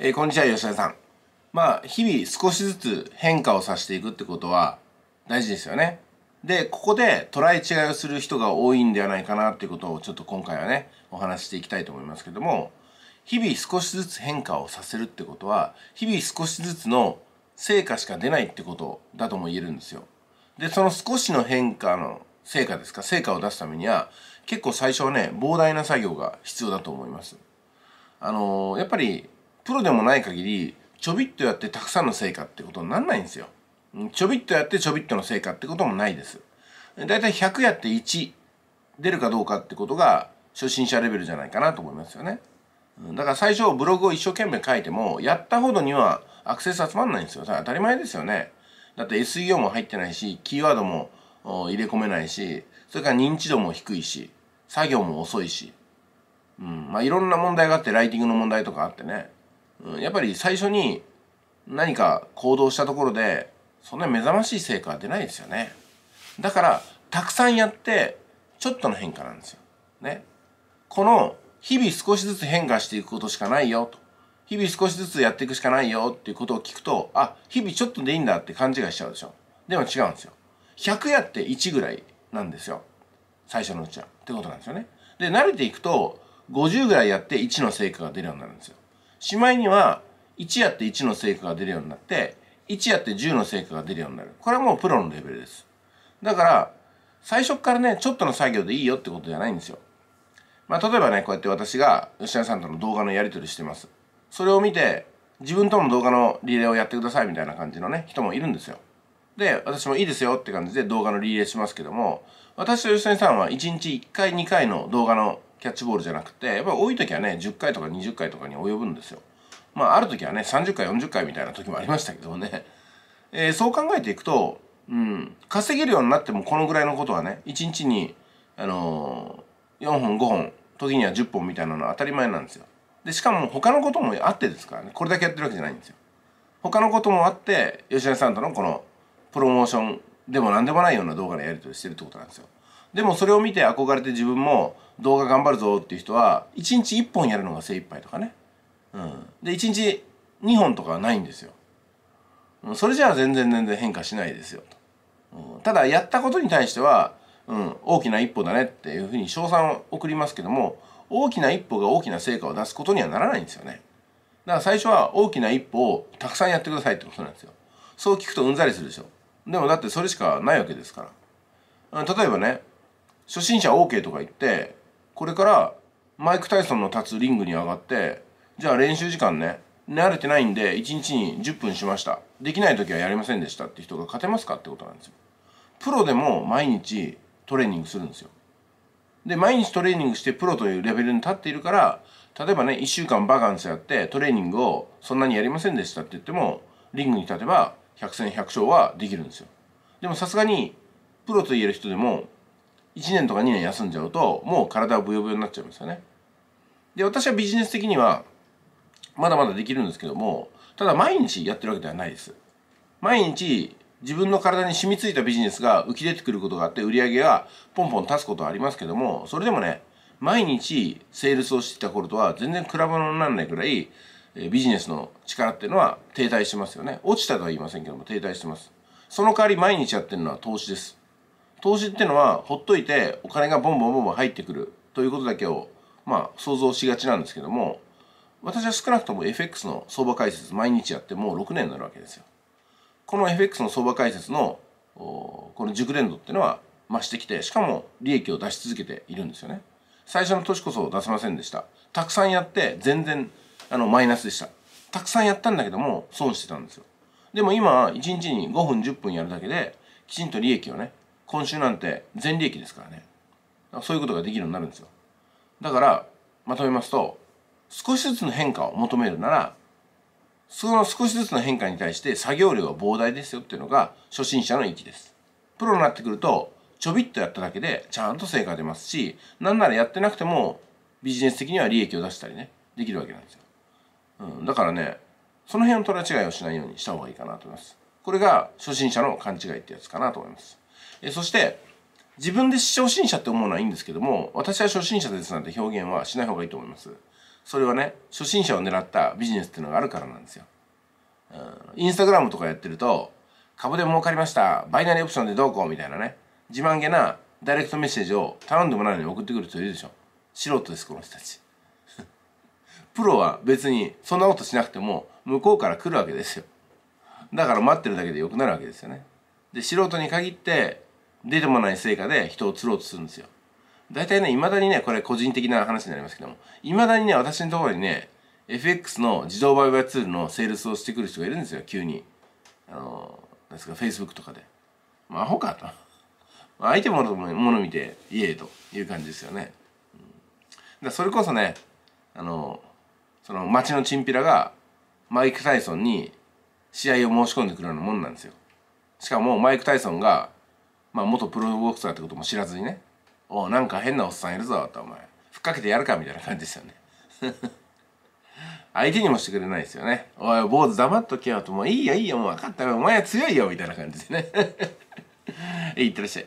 えー、こんにちは吉田さん。まあ日々少しずつ変化をさせていくってことは大事ですよね。でここで捉え違いをする人が多いんではないかなっていうことをちょっと今回はねお話していきたいと思いますけども日々少しずつ変化をさせるってことは日々少しずつの成果しか出ないってことだとも言えるんですよ。でその少しの変化の成果ですか成果を出すためには結構最初はね膨大な作業が必要だと思います。あのー、やっぱりプロでもない限りちょびっとやってたくさんの成果ってことになんないんですよちょびっとやってちょびっとの成果ってこともないですだいたい100やって1出るかどうかってことが初心者レベルじゃないかなと思いますよねだから最初ブログを一生懸命書いてもやったほどにはアクセス集まんないんですよ当たり前ですよねだって SEO も入ってないしキーワードも入れ込めないしそれから認知度も低いし作業も遅いしうんまあいろんな問題があってライティングの問題とかあってねやっぱり最初に何か行動したところでそんな目覚ましい成果は出ないですよねだからたくさんやってちょっとの変化なんですよねこの日々少しずつ変化していくことしかないよと日々少しずつやっていくしかないよっていうことを聞くとあ日々ちょっとでいいんだって勘違いしちゃうでしょでも違うんですよ100やって1ぐらいなんですよ最初のうちはってことなんですよねで慣れていくと50ぐらいやって1の成果が出るようになるんですよしまいには1やって1の成果が出るようになって1やって10の成果が出るようになるこれはもうプロのレベルですだから最初からねちょっとの作業でいいよってことじゃないんですよまあ例えばねこうやって私が吉田さんとの動画のやり取りしてますそれを見て自分との動画のリレーをやってくださいみたいな感じのね人もいるんですよで私もいいですよって感じで動画のリレーしますけども私と吉谷さんは1日1回2回の動画のキャッチボールじゃなくてやっぱ多い時はね10回とか20回とかに及ぶんですよ。まあある時はね30回40回みたいな時もありましたけどね、えー、そう考えていくと、うん、稼げるようになってもこのぐらいのことはね1日に、あのー、4本5本時には10本みたいなのは当たり前なんですよ。でしかも他のこともあってですからねこれだけやってるわけじゃないんですよ。他のこともあって吉田さんとのこのプロモーションでも何でもないような動画のやり取りしてるってことなんですよ。でもそれを見て憧れて自分も動画頑張るぞっていう人は1日1本やるのが精一杯とかね、うん、で1日2本とかはないんですよそれじゃあ全然全然変化しないですよと、うん、ただやったことに対しては、うん、大きな一歩だねっていうふうに称賛を送りますけども大きな一歩が大きな成果を出すことにはならないんですよねだから最初は大きな一歩をたくさんやってくださいってことなんですよそう聞くとうんざりするでしょでもだってそれしかないわけですから例えばね初心者 OK とか言ってこれからマイク・タイソンの立つリングに上がってじゃあ練習時間ね慣れてないんで1日に10分しましたできない時はやりませんでしたって人が勝てますかってことなんですよプロでも毎日トレーニングするんですよで毎日トレーニングしてプロというレベルに立っているから例えばね1週間バカンスやってトレーニングをそんなにやりませんでしたって言ってもリングに立てば100戦100勝はできるんですよでもさすがにプロと言える人でも1年とか2年休んじゃうともう体はブヨブヨになっちゃいますよね。で私はビジネス的にはまだまだできるんですけどもただ毎日やってるわけではないです。毎日自分の体に染みついたビジネスが浮き出てくることがあって売り上げがポンポン立つことはありますけどもそれでもね毎日セールスをしてた頃とは全然比べ物にならないくらいビジネスの力っていうのは停滞してますよね落ちたとは言いませんけども停滞してますその代わり毎日やってるのは投資です投資っていうのはほっといてお金がボンボンボンボン入ってくるということだけをまあ想像しがちなんですけども私は少なくとも FX の相場解説毎日やってもう6年になるわけですよ。この FX の相場解説のこの熟練度っていうのは増してきてしかも利益を出し続けているんですよね。最初の年こそ出せませんでした。たくさんやって全然あのマイナスでした。たくさんやったんだけども損してたんですよ。でも今1日に5分10分やるだけできちんと利益をね今週なんて全利益ですからねそういうことができるようになるんですよだからまとめますと少しずつの変化を求めるならその少しずつの変化に対して作業量は膨大ですよっていうのが初心者の域ですプロになってくるとちょびっとやっただけでちゃんと成果出ますしなんならやってなくてもビジネス的には利益を出したりねできるわけなんですよ、うん、だからねその辺を取え違いをしないようにした方がいいかなと思いますこれが初心者の勘違いってやつかなと思いますえそして自分で初心者って思うのはいいんですけども私は初心者ですなんて表現はしない方がいいと思いますそれはね初心者を狙ったビジネスっていうのがあるからなんですよ、うん、インスタグラムとかやってると株で儲かりましたバイナリーオプションでどうこうみたいなね自慢げなダイレクトメッセージを頼んでもないのに送ってくる人いるでしょ素人ですこの人たち プロは別にそんなことしなくても向こうから来るわけですよだから待ってるだけで良くなるわけですよねで素人に限って出てもない成果で人を釣ろうとするんですよ。大体ね、未だにね、これ個人的な話になりますけども、未だにね、私のところにね、FX の自動売買ツールのセールスをしてくる人がいるんですよ、急に。あの、なんですか、Facebook とかで。まあ、アホかと。まあ、相手ものもの見て、イエーという感じですよね。うん、だそれこそね、あの、その街のチンピラがマイク・タイソンに試合を申し込んでくるようなもんなんですよ。しかもマイク・タイソンがまあ、元プロボクサーってことも知らずにね「おなんか変なおっさんいるぞ」と「お前ふっかけてやるか」みたいな感じですよね 相手にもしてくれないですよね「おい坊主黙っとけよ」と「もういいよいいよもう分かったよお前は強いよ」みたいな感じでねい ってらっしゃい